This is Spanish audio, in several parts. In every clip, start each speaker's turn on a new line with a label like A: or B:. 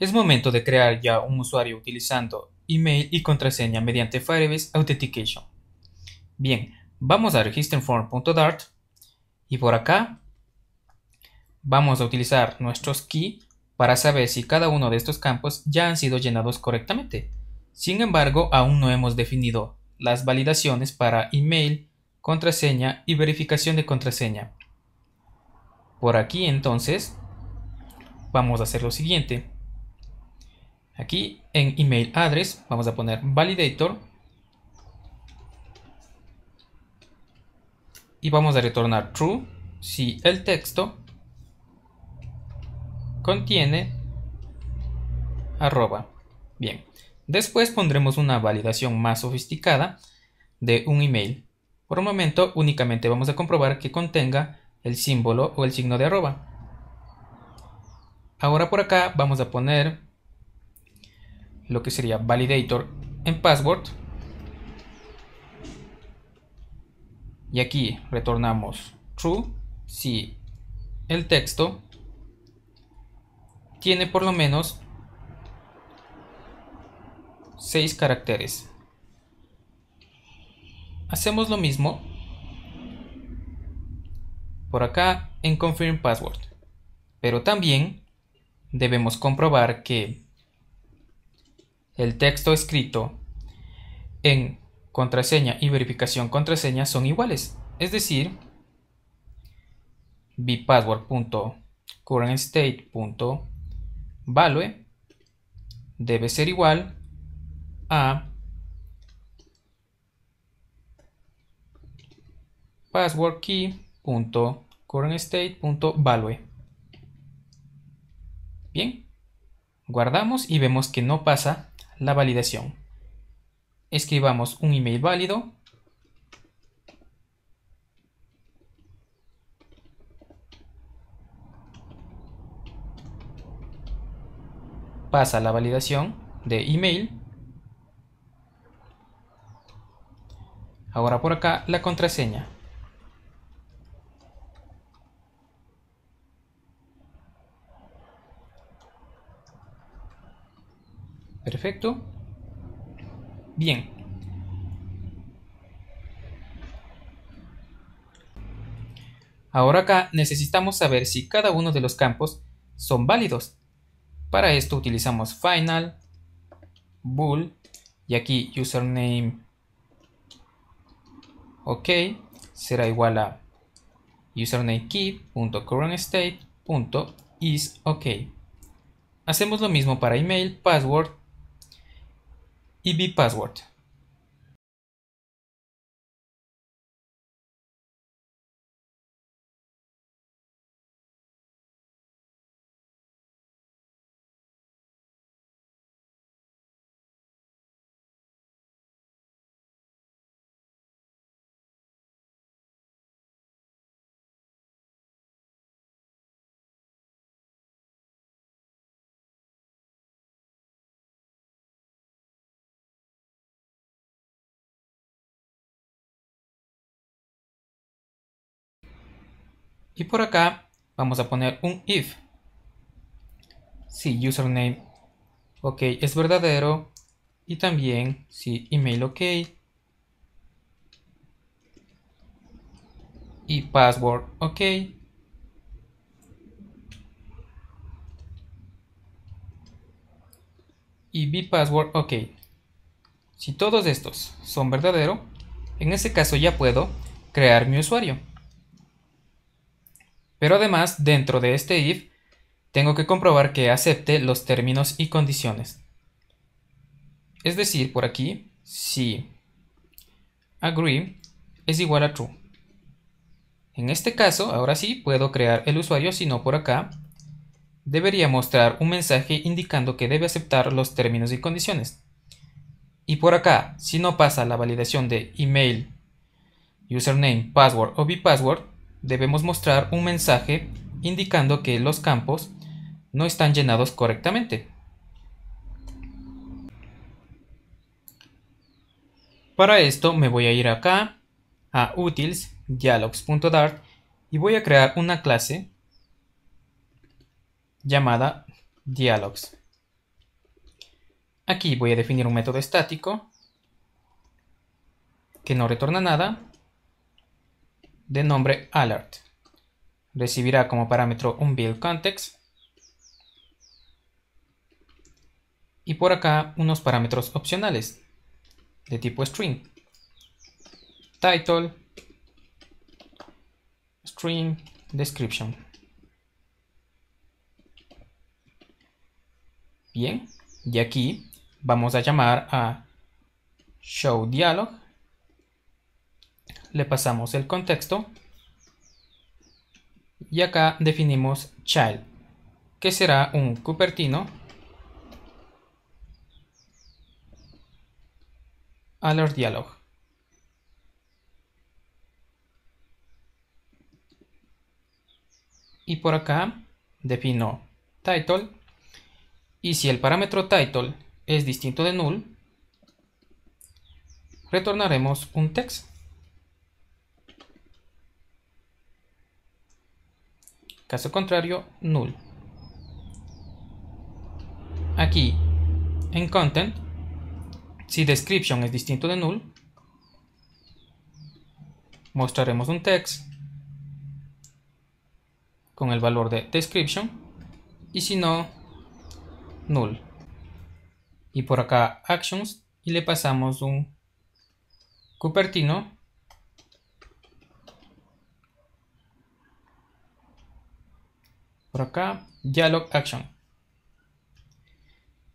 A: Es momento de crear ya un usuario utilizando email y contraseña mediante Firebase Authentication. Bien, vamos a registerform.dart y por acá vamos a utilizar nuestros key para saber si cada uno de estos campos ya han sido llenados correctamente. Sin embargo, aún no hemos definido las validaciones para email, contraseña y verificación de contraseña. Por aquí entonces vamos a hacer lo siguiente. Aquí en email address vamos a poner validator y vamos a retornar true si el texto contiene arroba. Bien, después pondremos una validación más sofisticada de un email. Por un momento únicamente vamos a comprobar que contenga el símbolo o el signo de arroba. Ahora por acá vamos a poner lo que sería validator en password. Y aquí retornamos true si el texto tiene por lo menos 6 caracteres. Hacemos lo mismo por acá en confirm password. Pero también debemos comprobar que el texto escrito en contraseña y verificación contraseña son iguales. Es decir, bpassword.currentState.value debe ser igual a passwordKey.currentState.value. Bien, guardamos y vemos que no pasa la validación. Escribamos un email válido. Pasa la validación de email. Ahora por acá la contraseña. Perfecto. Bien. Ahora acá necesitamos saber si cada uno de los campos son válidos. Para esto utilizamos final, bool y aquí username ok será igual a ok. Hacemos lo mismo para email, password eb password Y por acá vamos a poner un if. Si username ok es verdadero y también si email ok y password ok. Y bpassword password ok. Si todos estos son verdaderos, en ese caso ya puedo crear mi usuario. Pero además, dentro de este if, tengo que comprobar que acepte los términos y condiciones. Es decir, por aquí, si agree es igual a true. En este caso, ahora sí, puedo crear el usuario, sino por acá, debería mostrar un mensaje indicando que debe aceptar los términos y condiciones. Y por acá, si no pasa la validación de email, username, password o vpassword, debemos mostrar un mensaje indicando que los campos no están llenados correctamente. Para esto me voy a ir acá a Utils, Dialogs.dart y voy a crear una clase llamada Dialogs. Aquí voy a definir un método estático que no retorna nada de nombre alert. Recibirá como parámetro un build context y por acá unos parámetros opcionales de tipo string. Title, string, description. Bien, y aquí vamos a llamar a show dialog le pasamos el contexto y acá definimos child, que será un cupertino alert dialog. Y por acá defino title y si el parámetro title es distinto de null, retornaremos un text. Caso contrario, null. Aquí, en content, si description es distinto de null, mostraremos un text con el valor de description y si no, null. Y por acá actions y le pasamos un cupertino Por acá, dialog action.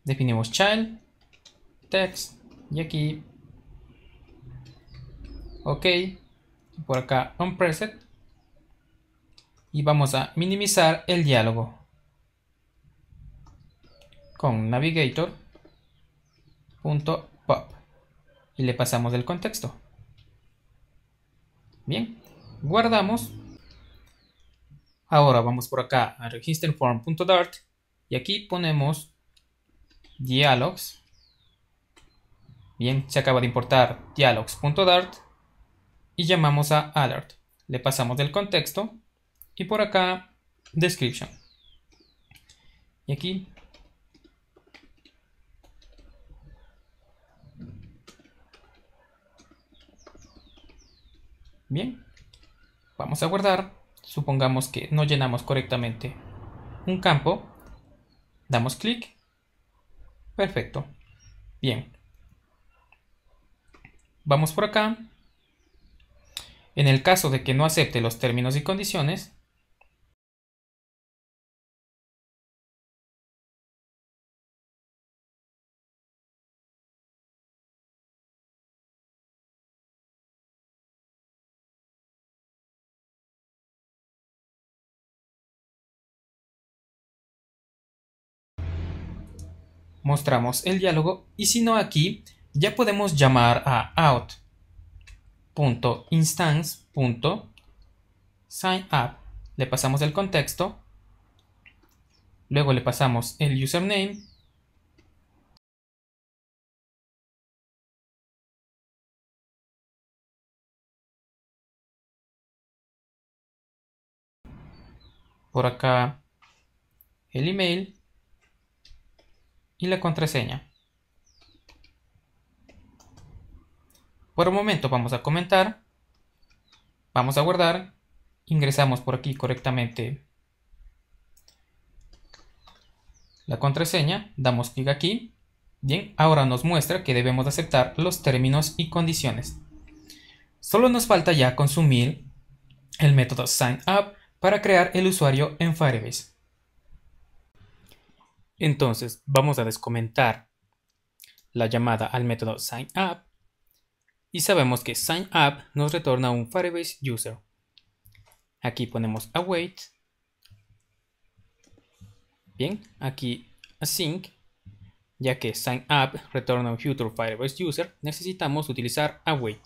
A: Definimos child, text, y aquí, ok, por acá on preset. Y vamos a minimizar el diálogo con pop y le pasamos el contexto. Bien, guardamos Ahora vamos por acá a registerform.dart y aquí ponemos dialogs. Bien, se acaba de importar dialogs.dart y llamamos a alert. Le pasamos del contexto y por acá description. Y aquí Bien, vamos a guardar supongamos que no llenamos correctamente un campo, damos clic, perfecto, bien, vamos por acá, en el caso de que no acepte los términos y condiciones, mostramos el diálogo y si no aquí ya podemos llamar a out.instance.signup le pasamos el contexto luego le pasamos el username por acá el email y la contraseña. Por un momento vamos a comentar, vamos a guardar, ingresamos por aquí correctamente la contraseña, damos clic aquí. Bien, ahora nos muestra que debemos aceptar los términos y condiciones. Solo nos falta ya consumir el método sign up para crear el usuario en Firebase. Entonces, vamos a descomentar la llamada al método signup y sabemos que signup nos retorna un Firebase user. Aquí ponemos await. Bien, aquí async, ya que signup retorna un future Firebase user, necesitamos utilizar await.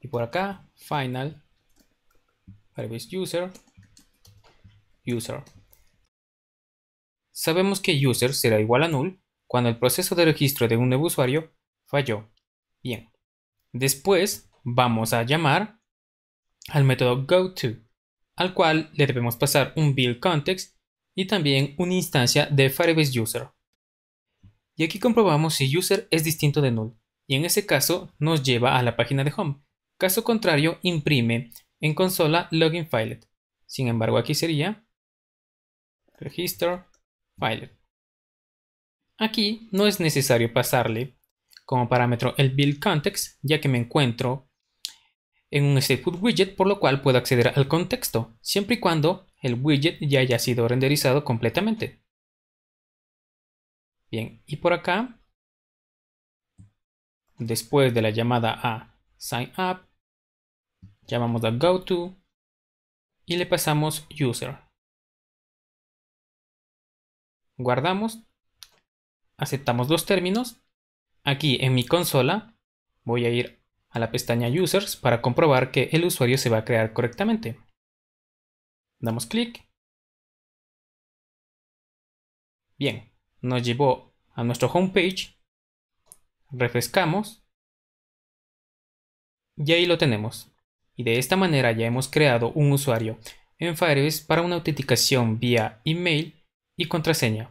A: Y por acá, final Firebase user, user. Sabemos que user será igual a null cuando el proceso de registro de un nuevo usuario falló. Bien. Después vamos a llamar al método goTo, al cual le debemos pasar un build context y también una instancia de Firebase user. Y aquí comprobamos si user es distinto de null, y en ese caso nos lleva a la página de home. Caso contrario, imprime en consola login failed. Sin embargo, aquí sería register Aquí no es necesario pasarle como parámetro el build context, ya que me encuentro en un stateful widget, por lo cual puedo acceder al contexto, siempre y cuando el widget ya haya sido renderizado completamente. Bien, y por acá, después de la llamada a sign up, llamamos a go to y le pasamos user guardamos, aceptamos los términos. Aquí en mi consola voy a ir a la pestaña Users para comprobar que el usuario se va a crear correctamente. Damos clic. Bien, nos llevó a nuestro homepage. Refrescamos. Y ahí lo tenemos. Y de esta manera ya hemos creado un usuario en Firebase para una autenticación vía email y contraseña.